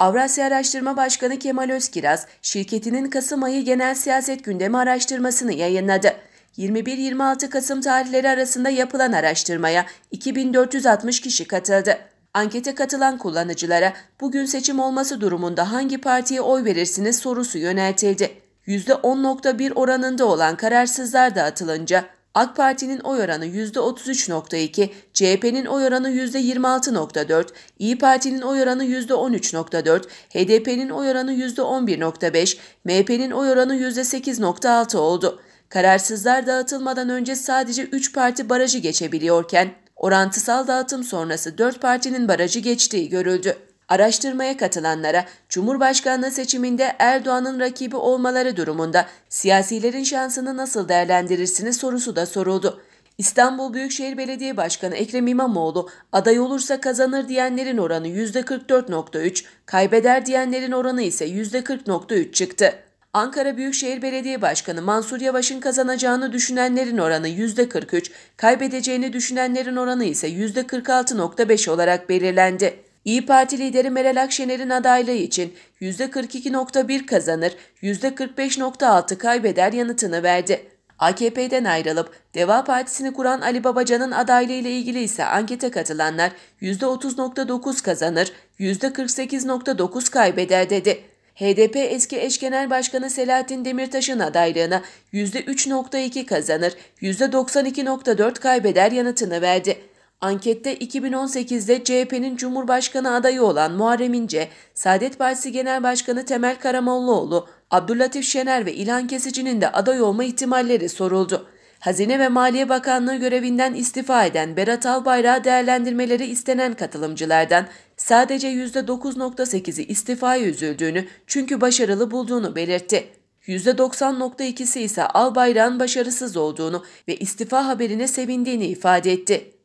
Avrasya Araştırma Başkanı Kemal Özkiraz, şirketinin Kasım ayı genel siyaset gündemi araştırmasını yayınladı. 21-26 Kasım tarihleri arasında yapılan araştırmaya 2460 kişi katıldı. Ankete katılan kullanıcılara bugün seçim olması durumunda hangi partiye oy verirsiniz sorusu yöneltildi. %10.1 oranında olan kararsızlar dağıtılınca AK Parti'nin oy oranı %33.2, CHP'nin oy oranı %26.4, İyi Parti'nin oy oranı %13.4, HDP'nin oy oranı %11.5, MHP'nin oy oranı %8.6 oldu. Kararsızlar dağıtılmadan önce sadece 3 parti barajı geçebiliyorken orantısal dağıtım sonrası 4 partinin barajı geçtiği görüldü. Araştırmaya katılanlara Cumhurbaşkanlığı seçiminde Erdoğan'ın rakibi olmaları durumunda siyasilerin şansını nasıl değerlendirirsiniz sorusu da soruldu. İstanbul Büyükşehir Belediye Başkanı Ekrem İmamoğlu aday olursa kazanır diyenlerin oranı %44.3, kaybeder diyenlerin oranı ise %40.3 çıktı. Ankara Büyükşehir Belediye Başkanı Mansur Yavaş'ın kazanacağını düşünenlerin oranı %43, kaybedeceğini düşünenlerin oranı ise %46.5 olarak belirlendi. İyi Parti lideri Meral Akşener'in adaylığı için %42.1 kazanır, %45.6 kaybeder yanıtını verdi. AKP'den ayrılıp Deva Partisi'ni kuran Ali Babacan'ın adaylığı ile ilgili ise ankete katılanlar %30.9 kazanır, %48.9 kaybeder dedi. HDP eski eş genel başkanı Selahattin Demirtaş'ın adaylığına %3.2 kazanır, %92.4 kaybeder yanıtını verdi. Ankette 2018'de CHP'nin Cumhurbaşkanı adayı olan Muharrem İnce, Saadet Partisi Genel Başkanı Temel Karamollaoğlu, Abdülatif Şener ve İlan Kesici'nin de aday olma ihtimalleri soruldu. Hazine ve Maliye Bakanlığı görevinden istifa eden Berat Albayrak'a değerlendirmeleri istenen katılımcılardan sadece %9.8'i istifaya üzüldüğünü çünkü başarılı bulduğunu belirtti. %90.2'si ise Albayrak'ın başarısız olduğunu ve istifa haberine sevindiğini ifade etti.